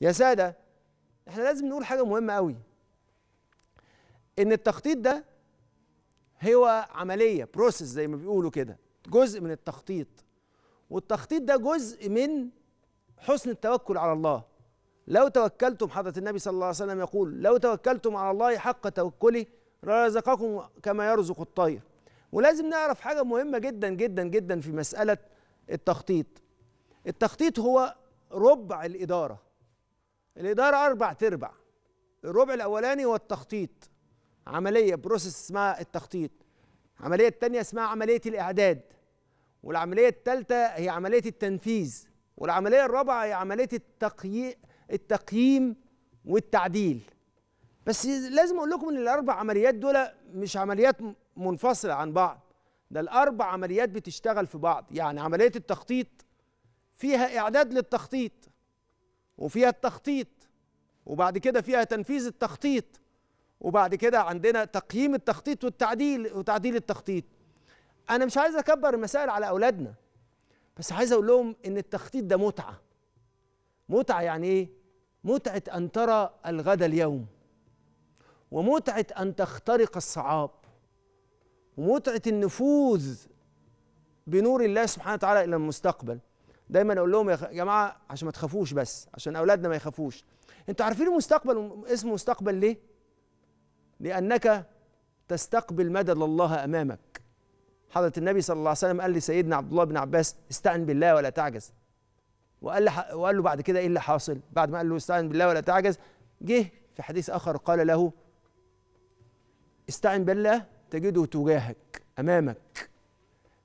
يا ساده احنا لازم نقول حاجه مهمه قوي ان التخطيط ده هو عمليه بروسيس زي ما بيقولوا كده جزء من التخطيط والتخطيط ده جزء من حسن التوكل على الله لو توكلتم حضره النبي صلى الله عليه وسلم يقول لو توكلتم على الله حق توكله رزقكم كما يرزق الطير ولازم نعرف حاجه مهمه جدا جدا جدا في مساله التخطيط التخطيط هو ربع الاداره الإدارة أربع تربع الربع الأولاني هو التخطيط عملية بروسيس اسمها التخطيط العملية التانية اسمها عملية الإعداد والعملية التالتة هي عملية التنفيذ والعملية الرابعة هي عملية التقيي التقييم والتعديل بس لازم أقول لكم إن الأربع عمليات دول مش عمليات منفصلة عن بعض ده الأربع عمليات بتشتغل في بعض يعني عملية التخطيط فيها إعداد للتخطيط وفيها التخطيط وبعد كده فيها تنفيذ التخطيط وبعد كده عندنا تقييم التخطيط والتعديل وتعديل التخطيط انا مش عايز اكبر المسائل على اولادنا بس عايز اقول لهم ان التخطيط ده متعه متعه يعني ايه متعه ان ترى الغد اليوم ومتعه ان تخترق الصعاب ومتعه النفوذ بنور الله سبحانه وتعالى الى المستقبل دايما اقول لهم يا جماعه عشان ما تخافوش بس عشان اولادنا ما يخافوش انتوا عارفين المستقبل اسمه مستقبل ليه لانك تستقبل مدد الله امامك حضره النبي صلى الله عليه وسلم قال لسيدنا عبد الله بن عباس استعن بالله ولا تعجز وقال له وقال له بعد كده ايه اللي حاصل بعد ما قال له استعن بالله ولا تعجز جه في حديث اخر قال له استعن بالله تجده تجاهك امامك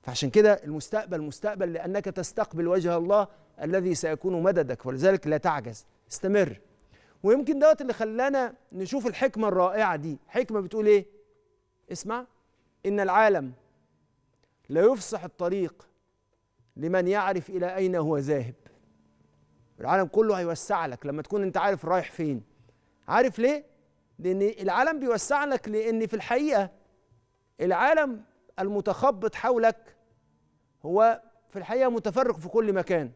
فعشان كده المستقبل مستقبل لأنك تستقبل وجه الله الذي سيكون مددك ولذلك لا تعجز استمر ويمكن دوت اللي خلانا نشوف الحكمة الرائعة دي حكمة بتقول ايه اسمع إن العالم لا يفسح الطريق لمن يعرف إلى أين هو ذاهب العالم كله هيوسع لك لما تكون انت عارف رايح فين عارف ليه لأن العالم بيوسع لك لأن في الحقيقة العالم المتخبط حولك هو في الحقيقة متفرق في كل مكان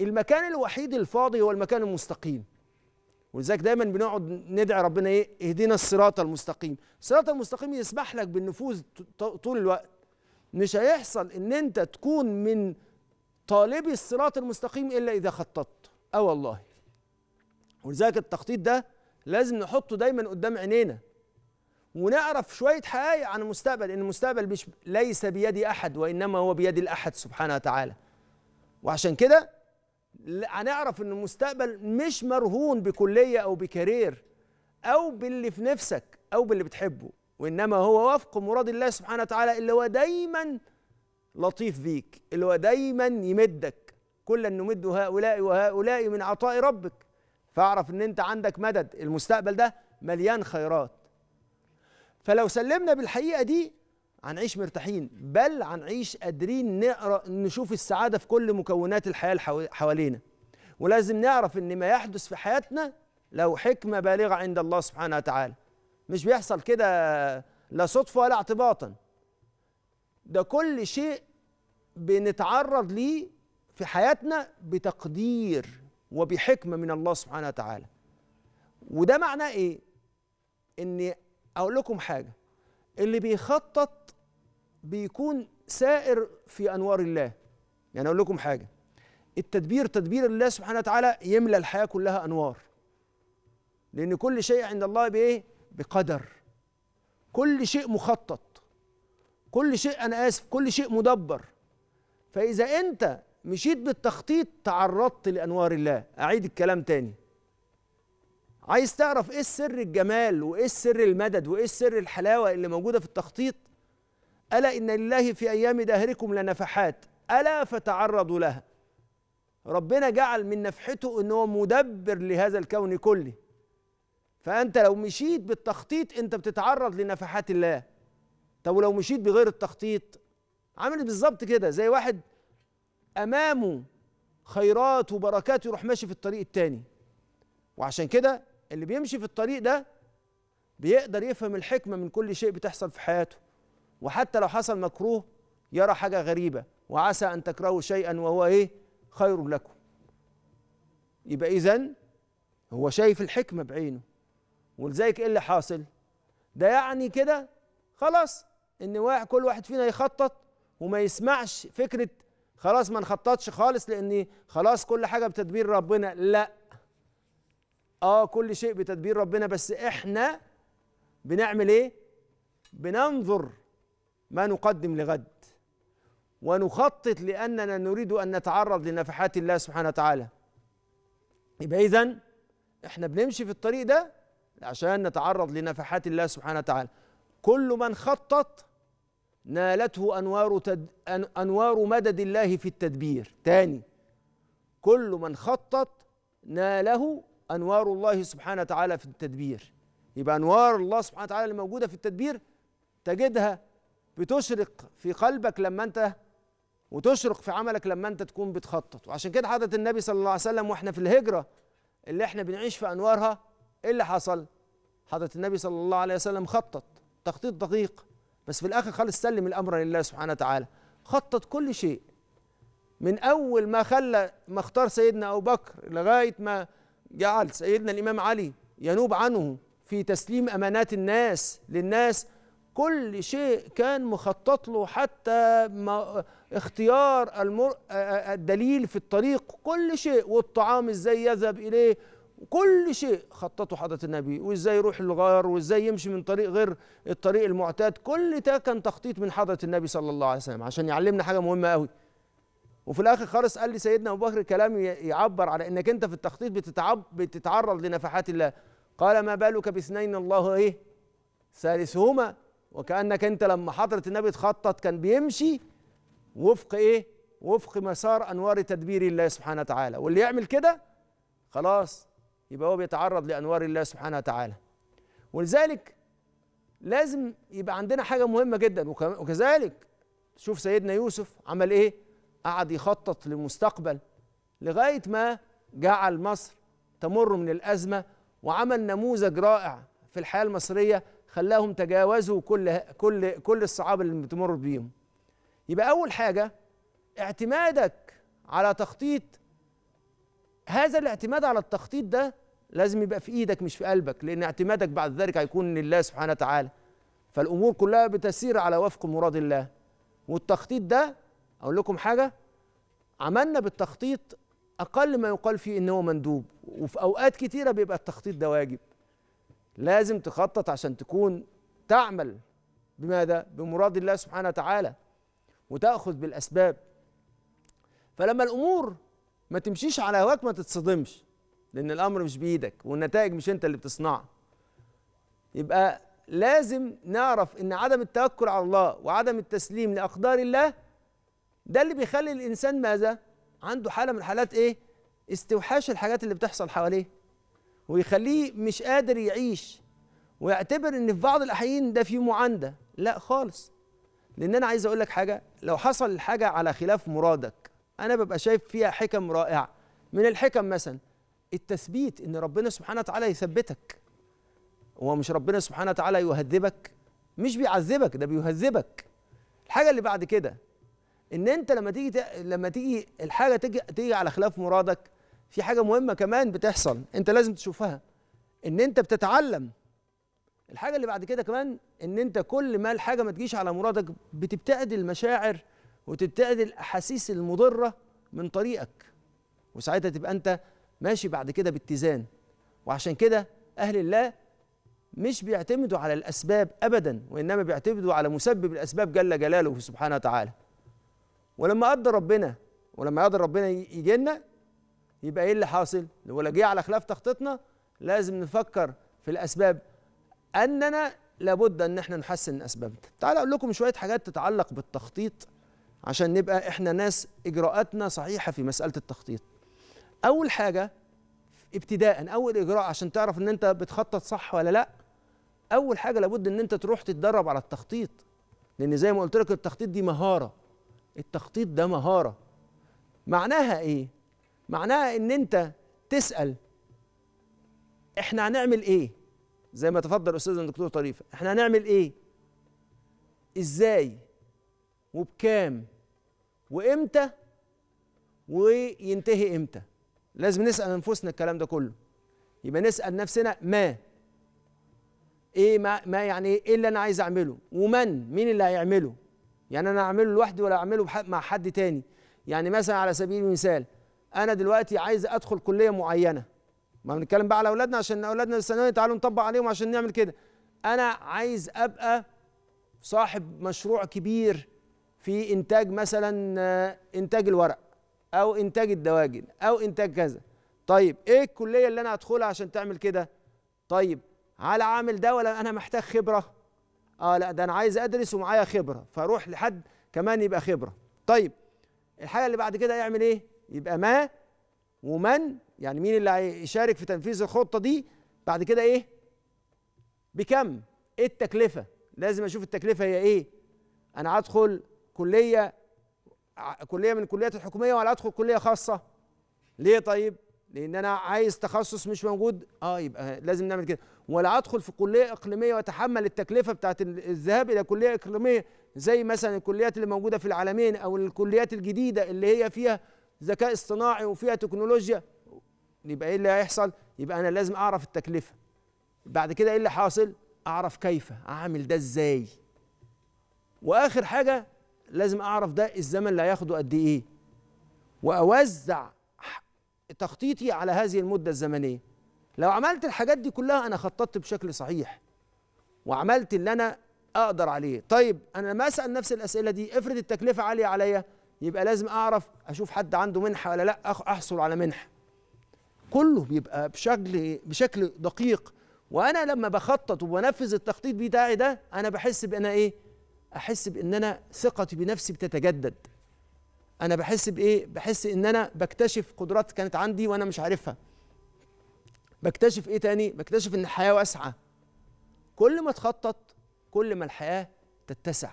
المكان الوحيد الفاضي هو المكان المستقيم ولذلك دايما بنقعد ندعي ربنا ايه اهدينا الصراط المستقيم الصراط المستقيم يسمح لك بالنفوذ طول الوقت مش هيحصل ان انت تكون من طالبي الصراط المستقيم الا اذا خططت اه والله ولذلك التخطيط ده لازم نحطه دايما قدام عينينا ونعرف شويه حقائق عن المستقبل ان المستقبل مش ليس بيد احد وانما هو بيد الاحد سبحانه وتعالى وعشان كده هنعرف ان المستقبل مش مرهون بكليه او بكارير او باللي في نفسك او باللي بتحبه وانما هو وفق مراد الله سبحانه وتعالى اللي هو دايما لطيف بيك اللي هو دايما يمدك كلا نمد هؤلاء وهؤلاء من عطاء ربك فاعرف ان انت عندك مدد المستقبل ده مليان خيرات فلو سلمنا بالحقيقه دي هنعيش مرتاحين بل هنعيش قادرين نقرا نشوف السعاده في كل مكونات الحياه اللي حوالينا ولازم نعرف ان ما يحدث في حياتنا لو حكمه بالغه عند الله سبحانه وتعالى مش بيحصل كده لا صدفه ولا اعتباطا ده كل شيء بنتعرض ليه في حياتنا بتقدير وبحكمه من الله سبحانه وتعالى وده معناه ايه ان اقول لكم حاجه اللي بيخطط بيكون سائر في انوار الله يعني اقول لكم حاجه التدبير تدبير الله سبحانه وتعالى يملى الحياه كلها انوار لان كل شيء عند الله بايه بقدر كل شيء مخطط كل شيء انا اسف كل شيء مدبر فاذا انت مشيت بالتخطيط تعرضت لانوار الله اعيد الكلام تاني عايز تعرف ايه سر الجمال وايه سر المدد وايه سر الحلاوه اللي موجوده في التخطيط الا ان لله في ايام دهركم لنفحات الا فتعرضوا لها ربنا جعل من نفحته ان هو مدبر لهذا الكون كله فانت لو مشيت بالتخطيط انت بتتعرض لنفحات الله طب ولو مشيت بغير التخطيط عامل بالظبط كده زي واحد امامه خيرات وبركات يروح ماشي في الطريق التاني وعشان كده اللي بيمشي في الطريق ده بيقدر يفهم الحكمة من كل شيء بتحصل في حياته وحتى لو حصل مكروه يرى حاجة غريبة وعسى أن تكرهوا شيئا وهو إيه خير لكم يبقى إذن هو شايف الحكمة بعينه ولذلك إيه اللي حاصل ده يعني كده خلاص إن واحد كل واحد فينا يخطط وما يسمعش فكرة خلاص ما نخططش خالص لأن خلاص كل حاجة بتدبير ربنا لأ اه كل شيء بتدبير ربنا بس احنا بنعمل ايه بننظر ما نقدم لغد ونخطط لاننا نريد ان نتعرض لنفحات الله سبحانه وتعالى يبقى اذا احنا بنمشي في الطريق ده عشان نتعرض لنفحات الله سبحانه وتعالى كل من خطط نالته انوار تد... انوار مدد الله في التدبير تاني كل من خطط ناله انوار الله سبحانه وتعالى في التدبير يبقى انوار الله سبحانه وتعالى اللي موجوده في التدبير تجدها بتشرق في قلبك لما انت وتشرق في عملك لما انت تكون بتخطط وعشان كده حضرة النبي صلى الله عليه وسلم واحنا في الهجرة اللي احنا بنعيش في انوارها ايه اللي حصل حضرة النبي صلى الله عليه وسلم خطط تخطيط دقيق بس في الاخر خالص سلم الامر لله سبحانه وتعالى خطط كل شيء من اول ما خلى ما اختار سيدنا ابو بكر لغايه ما جعل سيدنا الإمام علي ينوب عنه في تسليم أمانات الناس للناس كل شيء كان مخطط له حتى ما اختيار المر... الدليل في الطريق كل شيء والطعام ازاي يذهب اليه كل شيء خططه حضرة النبي وازاي يروح الغار وازاي يمشي من طريق غير الطريق المعتاد كل ده كان تخطيط من حضرة النبي صلى الله عليه وسلم عشان يعلمنا حاجة مهمة قوي وفي الاخر خالص قال لي سيدنا ابو بكر كلام يعبر على انك انت في التخطيط بتتعب بتتعرض لنفحات الله قال ما بالك باثنين الله ايه ثالثهما وكانك انت لما حضره النبي تخطط كان بيمشي وفق ايه وفق مسار انوار تدبير الله سبحانه وتعالى واللي يعمل كده خلاص يبقى هو بيتعرض لانوار الله سبحانه وتعالى ولذلك لازم يبقى عندنا حاجه مهمه جدا وكذلك شوف سيدنا يوسف عمل ايه قعد يخطط للمستقبل لغاية ما جعل مصر تمر من الأزمة وعمل نموذج رائع في الحياة المصرية خلاهم تجاوزوا كل كل كل الصعاب اللي بتمر بيهم. يبقى أول حاجة اعتمادك على تخطيط هذا الاعتماد على التخطيط ده لازم يبقى في ايدك مش في قلبك لان اعتمادك بعد ذلك هيكون لله سبحانه وتعالى فالامور كلها بتسير على وفق مراد الله والتخطيط ده اقول لكم حاجه عملنا بالتخطيط اقل ما يقال فيه ان هو مندوب وفي اوقات كتيره بيبقى التخطيط ده واجب لازم تخطط عشان تكون تعمل بماذا بمراد الله سبحانه وتعالى وتاخذ بالاسباب فلما الامور ما تمشيش على هواك ما تتصدمش لان الامر مش بايدك والنتائج مش انت اللي بتصنعها يبقى لازم نعرف ان عدم التوكل على الله وعدم التسليم لاقدار الله ده اللي بيخلي الانسان ماذا عنده حاله من حالات ايه استوحاش الحاجات اللي بتحصل حواليه ويخليه مش قادر يعيش ويعتبر ان في بعض الاحيان ده فيه معانده لا خالص لان انا عايز اقول لك حاجه لو حصل الحاجه على خلاف مرادك انا ببقى شايف فيها حكم رائعه من الحكم مثلا التثبيت ان ربنا سبحانه وتعالى يثبتك هو مش ربنا سبحانه وتعالى يهذبك مش بيعذبك ده بيهذبك الحاجه اللي بعد كده ان انت لما تيجي ت... لما تيجي الحاجه تيجي تيجي على خلاف مرادك في حاجه مهمه كمان بتحصل انت لازم تشوفها ان انت بتتعلم الحاجه اللي بعد كده كمان ان انت كل ما الحاجه ما تجيش على مرادك بتبتعد المشاعر وتبتعد الاحاسيس المضره من طريقك وساعتها تبقى انت ماشي بعد كده باتزان وعشان كده اهل الله مش بيعتمدوا على الاسباب ابدا وانما بيعتمدوا على مسبب الاسباب جل جلاله سبحانه وتعالى ولما قدر ربنا ولما يقدر ربنا يجي لنا يبقى ايه اللي حاصل؟ ولا جه على خلاف تخطيطنا لازم نفكر في الاسباب اننا لابد ان احنا نحسن اسبابنا. تعال اقول لكم شويه حاجات تتعلق بالتخطيط عشان نبقى احنا ناس اجراءاتنا صحيحه في مساله التخطيط. اول حاجه ابتداء اول اجراء عشان تعرف ان انت بتخطط صح ولا لا اول حاجه لابد ان انت تروح تتدرب على التخطيط لان زي ما قلت لك التخطيط دي مهاره التخطيط ده مهارة معناها ايه؟ معناها ان انت تسأل احنا هنعمل ايه؟ زي ما تفضل استاذنا الدكتور طريفة احنا هنعمل ايه؟ ازاي؟ وبكام؟ وامتى؟ وينتهي امتى؟ لازم نسأل انفسنا الكلام ده كله يبقى نسأل نفسنا ما ايه ما, ما يعني ايه اللي انا عايز اعمله؟ ومن؟ مين اللي هيعمله؟ يعني انا اعمله لوحدي ولا اعمله مع حد تاني يعني مثلا على سبيل المثال انا دلوقتي عايز ادخل كليه معينه ما بنتكلم بقى على اولادنا عشان اولادنا الثانويه تعالوا نطبق عليهم عشان نعمل كده انا عايز ابقى صاحب مشروع كبير في انتاج مثلا آه، انتاج الورق او انتاج الدواجن او انتاج كذا طيب ايه الكليه اللي انا هدخلها عشان تعمل كده طيب هل عامل ده ولا انا محتاج خبره اه لا ده انا عايز ادرس ومعايا خبره فاروح لحد كمان يبقى خبره طيب الحاجه اللي بعد كده يعمل ايه يبقى ما ومن يعني مين اللي هيشارك في تنفيذ الخطه دي بعد كده ايه بكم ايه التكلفه لازم اشوف التكلفه هي ايه انا هدخل كليه كليه من الكليات الحكوميه ولا ادخل كليه خاصه ليه طيب لان انا عايز تخصص مش موجود اه يبقى لازم نعمل كده ولا ادخل في كليه اقليميه واتحمل التكلفه بتاعه الذهاب الى كليه اقليميه زي مثلا الكليات اللي موجوده في العالمين او الكليات الجديده اللي هي فيها ذكاء اصطناعي وفيها تكنولوجيا يبقى ايه اللي هيحصل يبقى انا لازم اعرف التكلفه بعد كده ايه اللي حاصل اعرف كيف اعمل ده ازاي واخر حاجه لازم اعرف ده الزمن اللي هياخده قد ايه واوزع تخطيطي على هذه المدة الزمنية لو عملت الحاجات دي كلها أنا خططت بشكل صحيح وعملت اللي أنا أقدر عليه طيب أنا لما أسأل نفس الأسئلة دي افرض التكلفة عالية عليا يبقى لازم أعرف أشوف حد عنده منحة ولا لأ أحصل على منحة كله بيبقى بشكل بشكل دقيق وانا لما بخطط وبنفذ التخطيط بتاعي ده انا بحس بان ايه احس بان انا ثقتي بنفسي بتتجدد انا بحس بايه بحس ان انا بكتشف قدرات كانت عندي وانا مش عارفها بكتشف ايه تاني بكتشف ان الحياه واسعه كل ما تخطط كل ما الحياه تتسع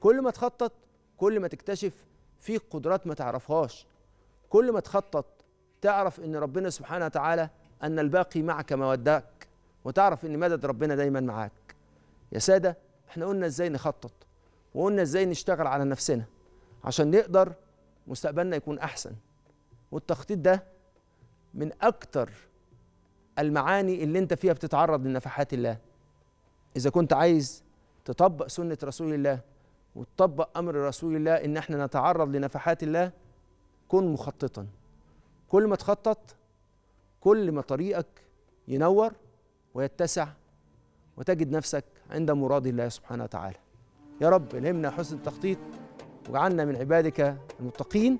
كل ما تخطط كل ما تكتشف فيك قدرات ما تعرفهاش كل ما تخطط تعرف ان ربنا سبحانه وتعالى ان الباقي معك ما موداك وتعرف ان مدد ربنا دايما معاك يا ساده احنا قلنا ازاي نخطط وقلنا ازاي نشتغل على نفسنا عشان نقدر مستقبلنا يكون احسن والتخطيط ده من اكتر المعاني اللي انت فيها بتتعرض لنفحات الله اذا كنت عايز تطبق سنه رسول الله وتطبق امر رسول الله ان احنا نتعرض لنفحات الله كن مخططا كل ما تخطط كل ما طريقك ينور ويتسع وتجد نفسك عند مراد الله سبحانه وتعالى يا رب الهمنا حسن التخطيط وجعلنا من عبادك المتقين